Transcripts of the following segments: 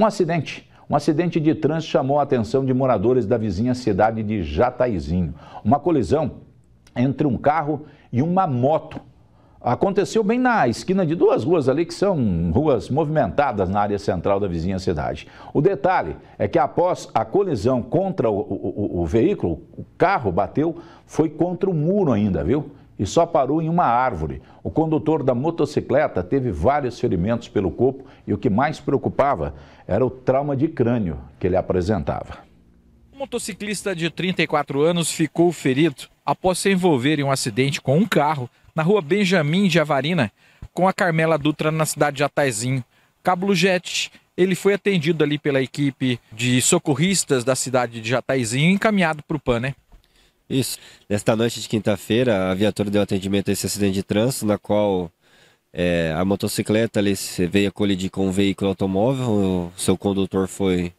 Um acidente. Um acidente de trânsito chamou a atenção de moradores da vizinha cidade de Jataizinho. Uma colisão entre um carro e uma moto. Aconteceu bem na esquina de duas ruas ali, que são ruas movimentadas na área central da vizinha cidade. O detalhe é que após a colisão contra o, o, o, veículo, o carro bateu, foi contra o muro ainda, viu? e só parou em uma árvore. O condutor da motocicleta teve vários ferimentos pelo corpo e o que mais preocupava era o trauma de crânio que ele apresentava. O motociclista de 34 anos ficou ferido após se envolver em um acidente com um carro na rua Benjamin de Avarina com a Carmela Dutra na cidade de Ataizinho. Cabo Jet ele foi atendido ali pela equipe de socorristas da cidade de Jataizinho e encaminhado para o PAN, né? Isso. Nesta noite de quinta-feira, a viatura deu atendimento a esse acidente de trânsito, na qual é, a motocicleta ali, veio a colidir com um veículo automóvel. O seu condutor foi,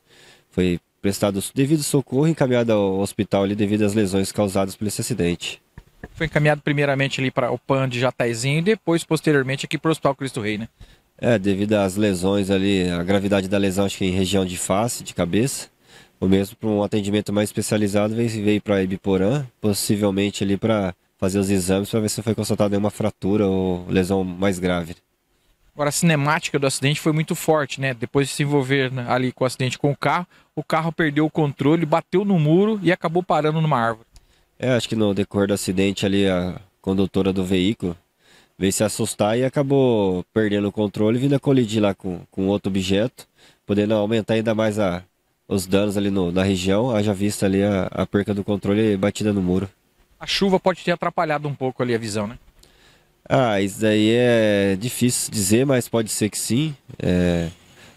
foi prestado devido socorro e encaminhado ao hospital ali devido às lesões causadas por esse acidente. Foi encaminhado primeiramente ali para o PAN de Jataizinho e depois, posteriormente, aqui para o Hospital Cristo Rei, né? É, devido às lesões ali, a gravidade da lesão acho que em região de face, de cabeça ou mesmo para um atendimento mais especializado, veio, para Ibiporã, possivelmente ali para fazer os exames para ver se foi constatada nenhuma fratura ou lesão mais grave. Agora, a cinemática do acidente foi muito forte, né? Depois de se envolver né, ali com o acidente com o carro, o carro perdeu o controle, bateu no muro e acabou parando numa árvore. É, acho que no decorrer do acidente ali, a condutora do veículo veio se assustar e acabou perdendo o controle, vindo a colidir lá com, com outro objeto, podendo aumentar ainda mais a, os danos ali no, na região, haja vista ali a, a perca do controle e batida no muro. A chuva pode ter atrapalhado um pouco ali a visão, né? Ah, isso daí é difícil dizer, mas pode ser que sim. É,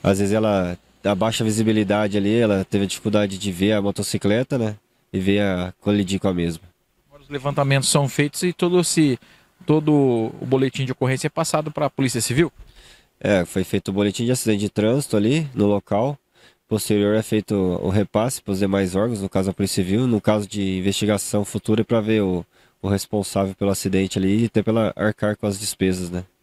às vezes ela, a baixa visibilidade ali, ela teve a dificuldade de ver a motocicleta, né? E ver a colidir com a mesma. Agora os levantamentos são feitos e todo, esse, todo o boletim de ocorrência é passado para a Polícia Civil? É, foi feito o boletim de acidente de trânsito ali no local. Posterior é feito o repasse para os demais órgãos, no caso a Polícia Civil, no caso de investigação futura, é para ver o, o responsável pelo acidente ali e até pela arcar com as despesas, né?